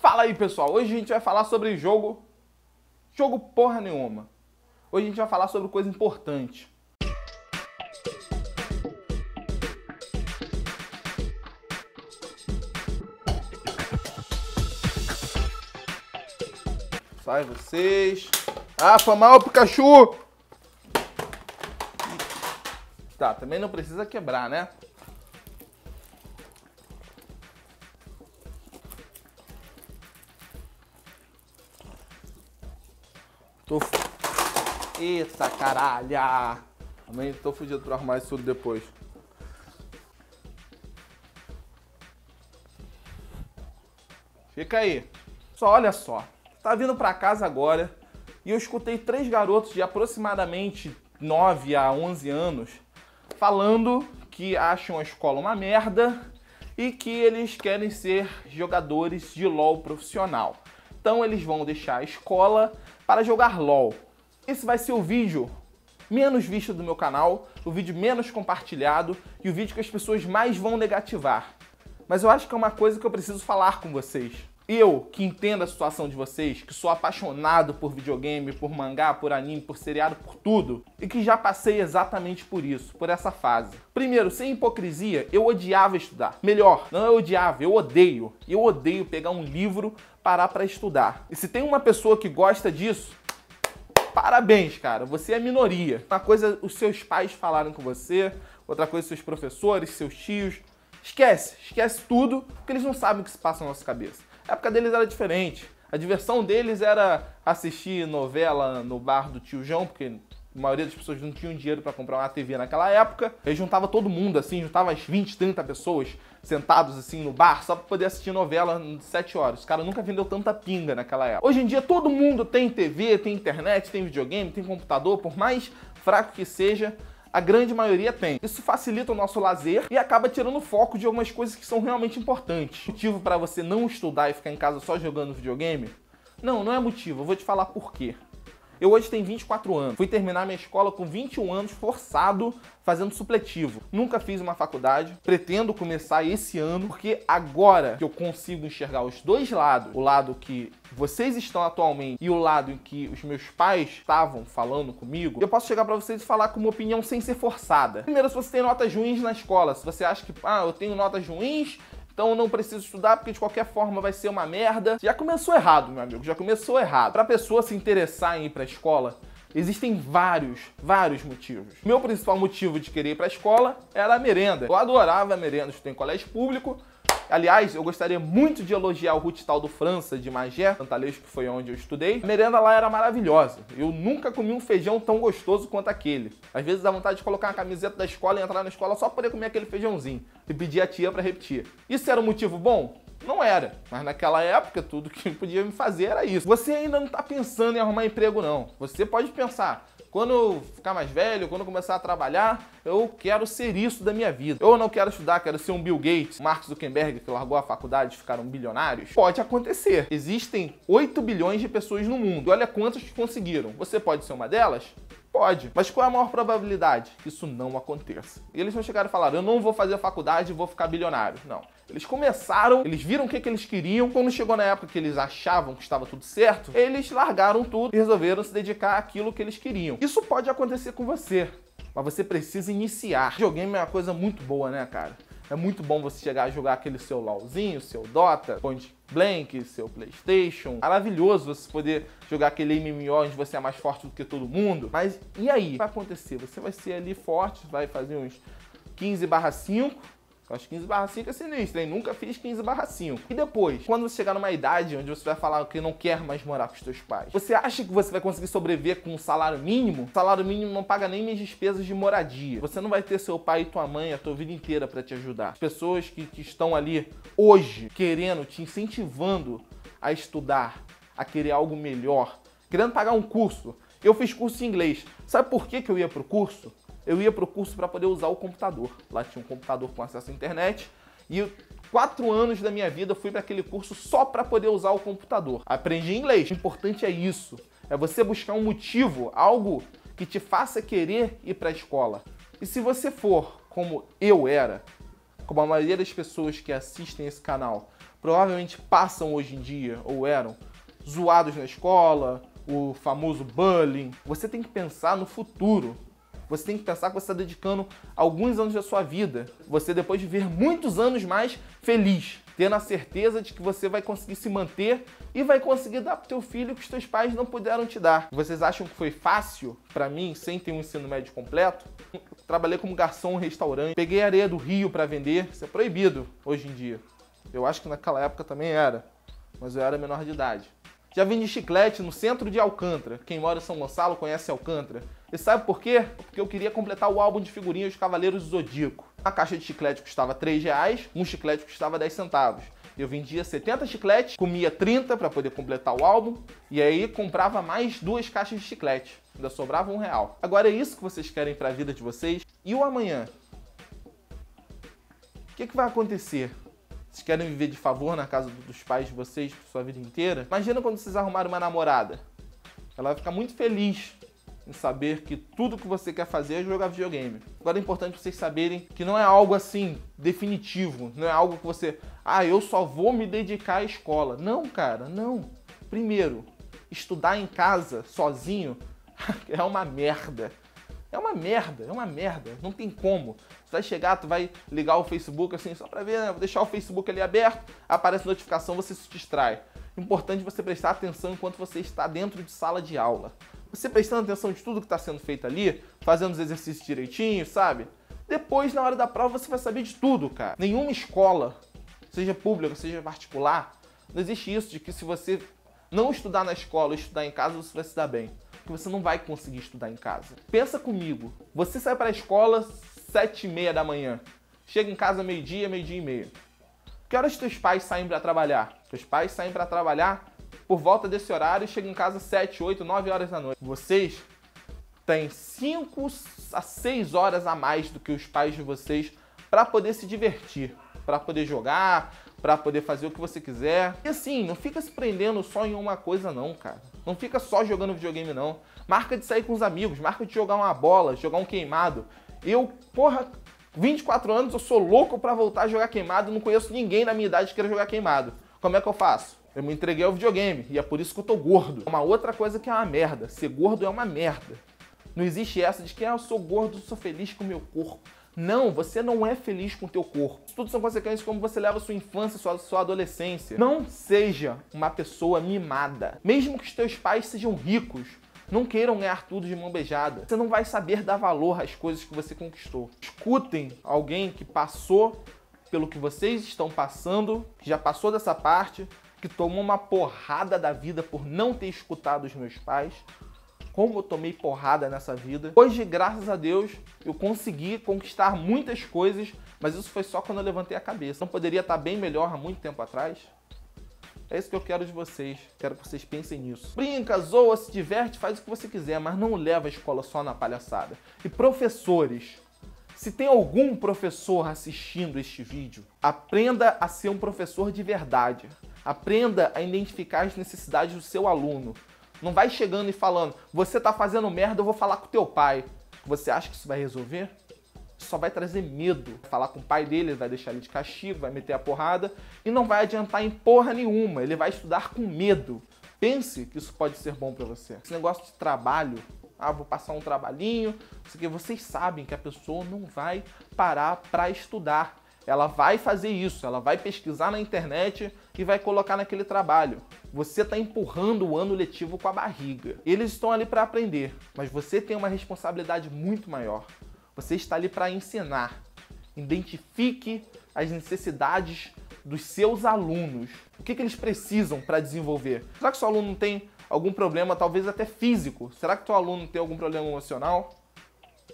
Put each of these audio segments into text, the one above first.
Fala aí, pessoal. Hoje a gente vai falar sobre jogo. Jogo porra nenhuma. Hoje a gente vai falar sobre coisa importante. Sai vocês. Ah, foi mal, Pikachu! Tá, também não precisa quebrar, né? Tô... Eita, caralho! Também tô fudido pra arrumar isso tudo depois. Fica aí. Só olha só. Tá vindo pra casa agora e eu escutei três garotos de aproximadamente 9 a 11 anos falando que acham a escola uma merda e que eles querem ser jogadores de LoL profissional. Então eles vão deixar a escola para jogar LOL. Esse vai ser o vídeo menos visto do meu canal, o vídeo menos compartilhado e o vídeo que as pessoas mais vão negativar. Mas eu acho que é uma coisa que eu preciso falar com vocês. Eu, que entendo a situação de vocês, que sou apaixonado por videogame, por mangá, por anime, por seriado, por tudo, e que já passei exatamente por isso, por essa fase. Primeiro, sem hipocrisia, eu odiava estudar. Melhor, não eu odiava, eu odeio. Eu odeio pegar um livro, parar para estudar. E se tem uma pessoa que gosta disso, parabéns, cara. Você é minoria. Uma coisa é os seus pais falaram com você, outra coisa é seus professores, seus tios. Esquece, esquece tudo, porque eles não sabem o que se passa na nossa cabeça. A época deles era diferente. A diversão deles era assistir novela no bar do tio João, porque a maioria das pessoas não tinham dinheiro para comprar uma TV naquela época. Aí juntava todo mundo, assim, juntava as 20, 30 pessoas sentados assim no bar só para poder assistir novela de 7 horas. Os caras nunca vendeu tanta pinga naquela época. Hoje em dia todo mundo tem TV, tem internet, tem videogame, tem computador, por mais fraco que seja, a grande maioria tem. Isso facilita o nosso lazer e acaba tirando foco de algumas coisas que são realmente importantes. Motivo para você não estudar e ficar em casa só jogando videogame? Não, não é motivo. Eu vou te falar por quê. Eu hoje tenho 24 anos. Fui terminar minha escola com 21 anos, forçado, fazendo supletivo. Nunca fiz uma faculdade. Pretendo começar esse ano, porque agora que eu consigo enxergar os dois lados, o lado que vocês estão atualmente e o lado em que os meus pais estavam falando comigo, eu posso chegar para vocês e falar com uma opinião sem ser forçada. Primeiro, se você tem notas ruins na escola, se você acha que, ah, eu tenho notas ruins, então eu não preciso estudar porque de qualquer forma vai ser uma merda. Já começou errado, meu amigo, já começou errado. a pessoa se interessar em ir a escola, Existem vários, vários motivos. Meu principal motivo de querer ir para a escola era a merenda. Eu adorava a merenda, estudei em colégio público, Aliás, eu gostaria muito de elogiar o Rutstal do França, de Magé, Santalesco, que foi onde eu estudei. A merenda lá era maravilhosa. Eu nunca comi um feijão tão gostoso quanto aquele. Às vezes dá vontade de colocar uma camiseta da escola e entrar na escola só para poder comer aquele feijãozinho e pedir a tia para repetir. Isso era um motivo bom? Não era, mas naquela época tudo que podia me fazer era isso. Você ainda não está pensando em arrumar emprego não. Você pode pensar, quando eu ficar mais velho, quando eu começar a trabalhar, eu quero ser isso da minha vida. Eu não quero estudar, quero ser um Bill Gates, Mark Zuckerberg, que largou a faculdade e ficaram bilionários. Pode acontecer. Existem 8 bilhões de pessoas no mundo. Olha quantas que conseguiram. Você pode ser uma delas? Pode. Mas qual é a maior probabilidade que isso não aconteça? E eles não chegaram a falar, eu não vou fazer faculdade e vou ficar bilionário. Não. Eles começaram, eles viram o que, que eles queriam. Quando chegou na época que eles achavam que estava tudo certo, eles largaram tudo e resolveram se dedicar àquilo que eles queriam. Isso pode acontecer com você, mas você precisa iniciar. Videogame é uma coisa muito boa, né, cara? É muito bom você chegar a jogar aquele seu LOLzinho, seu Dota, Point Blank, seu Playstation. Maravilhoso você poder jogar aquele MMO onde você é mais forte do que todo mundo. Mas e aí? O que vai acontecer? Você vai ser ali forte, vai fazer uns 15 barra 5, Acho 15 barra 5 é sinistro, hein? Nunca fiz 15 barra 5. E depois, quando você chegar numa idade onde você vai falar que não quer mais morar com os seus pais, você acha que você vai conseguir sobreviver com um salário mínimo? O salário mínimo não paga nem minhas despesas de moradia. Você não vai ter seu pai e tua mãe a tua vida inteira para te ajudar. As pessoas que, que estão ali hoje querendo, te incentivando a estudar, a querer algo melhor, querendo pagar um curso. Eu fiz curso em inglês. Sabe por que, que eu ia pro curso? eu ia para o curso para poder usar o computador. Lá tinha um computador com acesso à internet e quatro anos da minha vida fui para aquele curso só para poder usar o computador. Aprendi inglês. O importante é isso. É você buscar um motivo, algo que te faça querer ir para a escola. E se você for como eu era, como a maioria das pessoas que assistem esse canal provavelmente passam hoje em dia ou eram zoados na escola, o famoso bullying, você tem que pensar no futuro. Você tem que pensar que você está dedicando alguns anos da sua vida. Você depois de ver muitos anos mais feliz, tendo a certeza de que você vai conseguir se manter e vai conseguir dar para o teu filho o que os teus pais não puderam te dar. Vocês acham que foi fácil para mim, sem ter um ensino médio completo? trabalhei como garçom em restaurante, peguei areia do rio para vender, isso é proibido hoje em dia. Eu acho que naquela época também era, mas eu era menor de idade. Já vendi chiclete no centro de Alcântara. Quem mora em São Gonçalo conhece Alcântara. E sabe por quê? Porque eu queria completar o álbum de figurinhas dos Cavaleiros do Zodíaco. A caixa de chiclete custava 3 reais, um chiclete custava 10 centavos. Eu vendia 70 chicletes, comia 30 para poder completar o álbum, e aí comprava mais duas caixas de chiclete. Ainda sobrava um real. Agora é isso que vocês querem para a vida de vocês? E o amanhã? O que, que vai acontecer? Vocês querem viver de favor na casa dos pais de vocês por sua vida inteira? Imagina quando vocês arrumarem uma namorada. Ela vai ficar muito feliz em saber que tudo que você quer fazer é jogar videogame. Agora é importante vocês saberem que não é algo assim definitivo, não é algo que você, ah, eu só vou me dedicar à escola. Não, cara, não. Primeiro, estudar em casa, sozinho, é uma merda. É uma merda, é uma merda, não tem como. Você vai chegar, tu vai ligar o Facebook assim, só pra ver, né? Vou deixar o Facebook ali aberto, aparece notificação, você se distrai. Importante você prestar atenção enquanto você está dentro de sala de aula você prestando atenção de tudo que está sendo feito ali, fazendo os exercícios direitinho, sabe? Depois, na hora da prova, você vai saber de tudo, cara. Nenhuma escola, seja pública, seja particular, não existe isso de que se você não estudar na escola e estudar em casa, você vai se dar bem. Porque você não vai conseguir estudar em casa. Pensa comigo. Você sai para a escola sete e meia da manhã. Chega em casa meio-dia, meio-dia e meia. Que horas teus pais saem para trabalhar? Teus pais saem para trabalhar por volta desse horário e chega em casa 7, 8, 9 horas da noite. Vocês têm 5 a 6 horas a mais do que os pais de vocês para poder se divertir, para poder jogar, para poder fazer o que você quiser. E assim, não fica se prendendo só em uma coisa não, cara. Não fica só jogando videogame não. Marca de sair com os amigos, marca de jogar uma bola, jogar um queimado. Eu, porra, 24 anos, eu sou louco para voltar a jogar queimado, não conheço ninguém na minha idade que queira jogar queimado. Como é que eu faço? Eu me entreguei ao videogame e é por isso que eu tô gordo. Uma outra coisa que é uma merda. Ser gordo é uma merda. Não existe essa de que ah, eu sou gordo, sou feliz com o meu corpo. Não, você não é feliz com o teu corpo. Tudo são consequências como você leva sua infância, sua, sua adolescência. Não seja uma pessoa mimada. Mesmo que os teus pais sejam ricos, não queiram ganhar tudo de mão beijada. Você não vai saber dar valor às coisas que você conquistou. Escutem alguém que passou pelo que vocês estão passando, que já passou dessa parte, que tomou uma porrada da vida por não ter escutado os meus pais, como eu tomei porrada nessa vida. Hoje, graças a Deus, eu consegui conquistar muitas coisas, mas isso foi só quando eu levantei a cabeça. Não poderia estar bem melhor há muito tempo atrás? É isso que eu quero de vocês. Quero que vocês pensem nisso. Brinca, zoa, se diverte, faz o que você quiser, mas não leva a escola só na palhaçada. E professores, se tem algum professor assistindo este vídeo, aprenda a ser um professor de verdade. Aprenda a identificar as necessidades do seu aluno. Não vai chegando e falando, você tá fazendo merda, eu vou falar com teu pai. Você acha que isso vai resolver? só vai trazer medo. Falar com o pai dele, vai deixar ele de castigo, vai meter a porrada e não vai adiantar em porra nenhuma. Ele vai estudar com medo. Pense que isso pode ser bom para você. Esse negócio de trabalho, ah, vou passar um trabalhinho, aqui, vocês sabem que a pessoa não vai parar para estudar. Ela vai fazer isso, ela vai pesquisar na internet e vai colocar naquele trabalho. Você está empurrando o ano letivo com a barriga. Eles estão ali para aprender, mas você tem uma responsabilidade muito maior. Você está ali para ensinar. Identifique as necessidades dos seus alunos. O que, que eles precisam para desenvolver? Será que seu aluno tem algum problema, talvez até físico? Será que seu aluno tem algum problema emocional?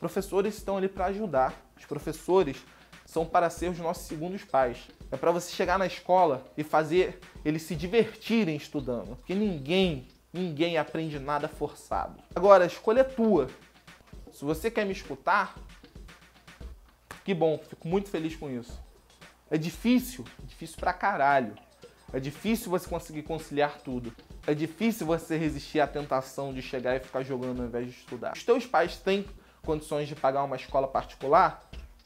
Professores estão ali para ajudar. Os professores são para ser os nossos segundos pais. É para você chegar na escola e fazer eles se divertirem estudando. Porque ninguém, ninguém aprende nada forçado. Agora, a escolha é tua. Se você quer me escutar, que bom, fico muito feliz com isso. É difícil, é difícil pra caralho. É difícil você conseguir conciliar tudo. É difícil você resistir à tentação de chegar e ficar jogando ao invés de estudar. Os teus pais têm condições de pagar uma escola particular?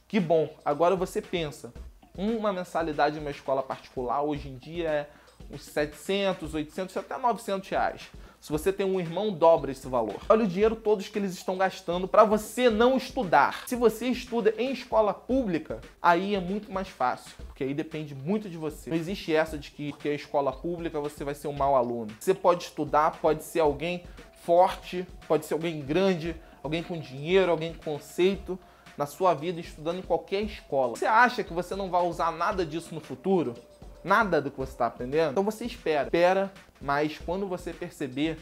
Que bom. Agora você pensa, uma mensalidade em uma escola particular hoje em dia é uns 700, 800 até 900 reais. Se você tem um irmão, dobra esse valor. Olha o dinheiro todos que eles estão gastando para você não estudar. Se você estuda em escola pública, aí é muito mais fácil, porque aí depende muito de você. Não existe essa de que porque é escola pública você vai ser um mau aluno. Você pode estudar, pode ser alguém forte, pode ser alguém grande, alguém com dinheiro, alguém com conceito, na sua vida estudando em qualquer escola. Você acha que você não vai usar nada disso no futuro? Nada do que você está aprendendo? Então você espera. Espera, mas quando você perceber,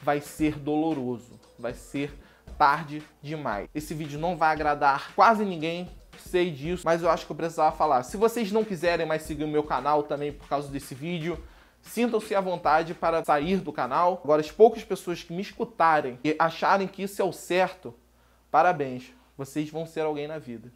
vai ser doloroso, vai ser tarde demais. Esse vídeo não vai agradar quase ninguém, sei disso, mas eu acho que eu precisava falar. Se vocês não quiserem mais seguir o meu canal também por causa desse vídeo, sintam-se à vontade para sair do canal. Agora, as poucas pessoas que me escutarem e acharem que isso é o certo, parabéns vocês vão ser alguém na vida.